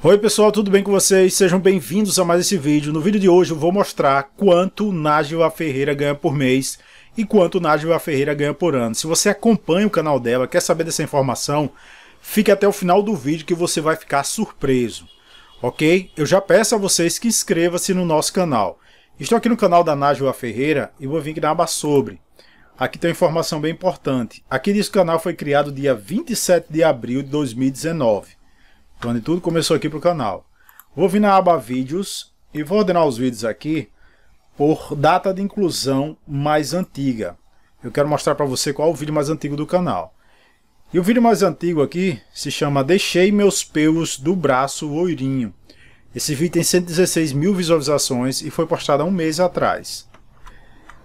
Oi pessoal, tudo bem com vocês? Sejam bem-vindos a mais esse vídeo. No vídeo de hoje eu vou mostrar quanto Nájila Ferreira ganha por mês e quanto Nájila Ferreira ganha por ano. Se você acompanha o canal dela, quer saber dessa informação, fique até o final do vídeo que você vai ficar surpreso, ok? Eu já peço a vocês que inscreva-se no nosso canal. Estou aqui no canal da Nájila Ferreira e vou vir aqui na aba sobre. Aqui tem uma informação bem importante. Aqui diz que o canal foi criado dia 27 de abril de 2019 onde tudo começou aqui para o canal. Vou vir na aba Vídeos e vou ordenar os vídeos aqui por data de inclusão mais antiga. Eu quero mostrar para você qual é o vídeo mais antigo do canal. E o vídeo mais antigo aqui se chama Deixei meus pelos do braço loirinho. Esse vídeo tem 116 mil visualizações e foi postado há um mês atrás.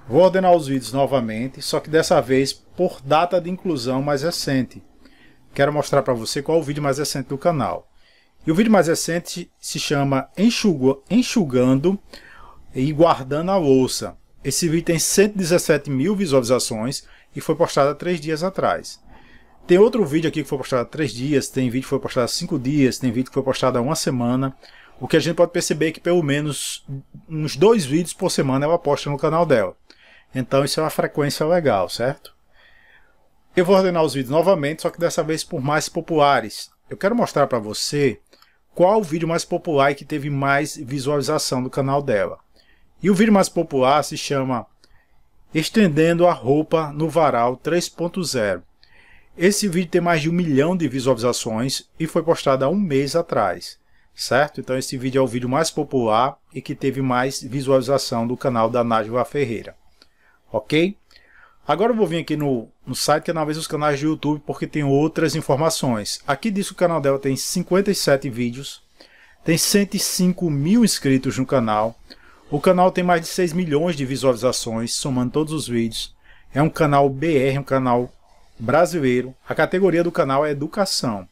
Vou ordenar os vídeos novamente, só que dessa vez por data de inclusão mais recente. Quero mostrar para você qual é o vídeo mais recente do canal. E o vídeo mais recente se chama Enxugando e Guardando a Louça. Esse vídeo tem 117 mil visualizações e foi postado há três dias atrás. Tem outro vídeo aqui que foi postado há três dias, tem vídeo que foi postado há cinco dias, tem vídeo que foi postado há uma semana. O que a gente pode perceber é que pelo menos uns dois vídeos por semana ela posta no canal dela. Então isso é uma frequência legal, certo? Eu vou ordenar os vídeos novamente, só que dessa vez por mais populares. Eu quero mostrar para você qual o vídeo mais popular e que teve mais visualização do canal dela. E o vídeo mais popular se chama Estendendo a Roupa no Varal 3.0. Esse vídeo tem mais de um milhão de visualizações e foi postado há um mês atrás, certo? Então esse vídeo é o vídeo mais popular e que teve mais visualização do canal da Nájila Ferreira, ok? Agora eu vou vir aqui no, no site que analisa é, os canais do YouTube porque tem outras informações. Aqui diz que o canal dela tem 57 vídeos, tem 105 mil inscritos no canal, o canal tem mais de 6 milhões de visualizações, somando todos os vídeos. É um canal BR, um canal brasileiro. A categoria do canal é Educação.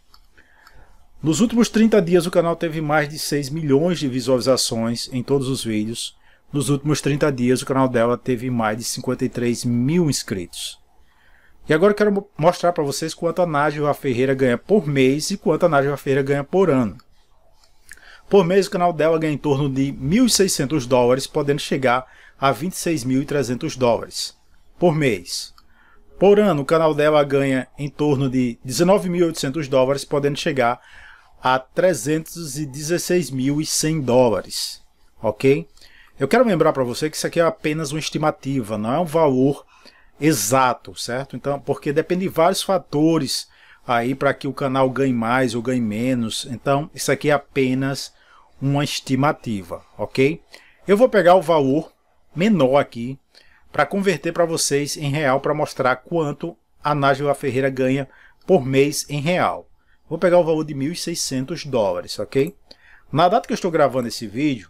Nos últimos 30 dias o canal teve mais de 6 milhões de visualizações em todos os vídeos. Nos últimos 30 dias, o canal dela teve mais de 53 mil inscritos. E agora eu quero mostrar para vocês quanto a Nájila Ferreira ganha por mês e quanto a Nájila Ferreira ganha por ano. Por mês, o canal dela ganha em torno de 1.600 dólares, podendo chegar a 26.300 dólares por mês. Por ano, o canal dela ganha em torno de 19.800 dólares, podendo chegar a 316.100 dólares, ok? Eu quero lembrar para você que isso aqui é apenas uma estimativa, não é um valor exato, certo? Então, porque depende de vários fatores aí para que o canal ganhe mais ou ganhe menos. Então, isso aqui é apenas uma estimativa, ok? Eu vou pegar o valor menor aqui para converter para vocês em real para mostrar quanto a Nájula Ferreira ganha por mês em real. Vou pegar o valor de 1.600 dólares, ok? Na data que eu estou gravando esse vídeo,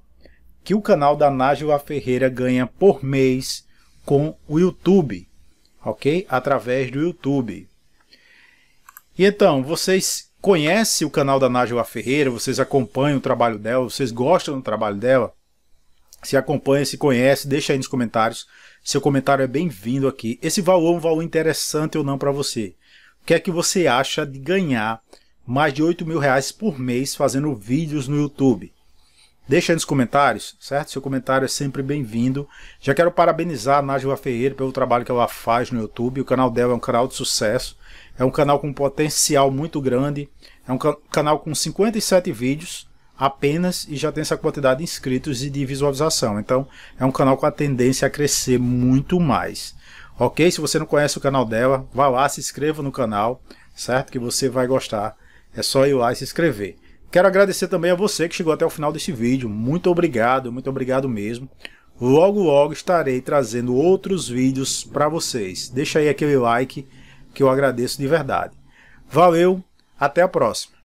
que o canal da Nájila Ferreira ganha por mês com o YouTube, ok? Através do YouTube. E então, vocês conhecem o canal da Nájila Ferreira, vocês acompanham o trabalho dela, vocês gostam do trabalho dela? Se acompanha, se conhece, deixa aí nos comentários. Seu comentário é bem-vindo aqui. Esse valor é um valor interessante ou não para você. O que é que você acha de ganhar mais de 8 mil reais por mês fazendo vídeos no YouTube? Deixa aí nos comentários, certo? Seu comentário é sempre bem-vindo. Já quero parabenizar a Nájila Ferreira pelo trabalho que ela faz no YouTube. O canal dela é um canal de sucesso. É um canal com potencial muito grande. É um canal com 57 vídeos apenas e já tem essa quantidade de inscritos e de visualização. Então, é um canal com a tendência a crescer muito mais. Ok? Se você não conhece o canal dela, vá lá, se inscreva no canal, certo? Que você vai gostar. É só ir lá e se inscrever. Quero agradecer também a você que chegou até o final desse vídeo. Muito obrigado, muito obrigado mesmo. Logo, logo estarei trazendo outros vídeos para vocês. Deixa aí aquele like que eu agradeço de verdade. Valeu, até a próxima.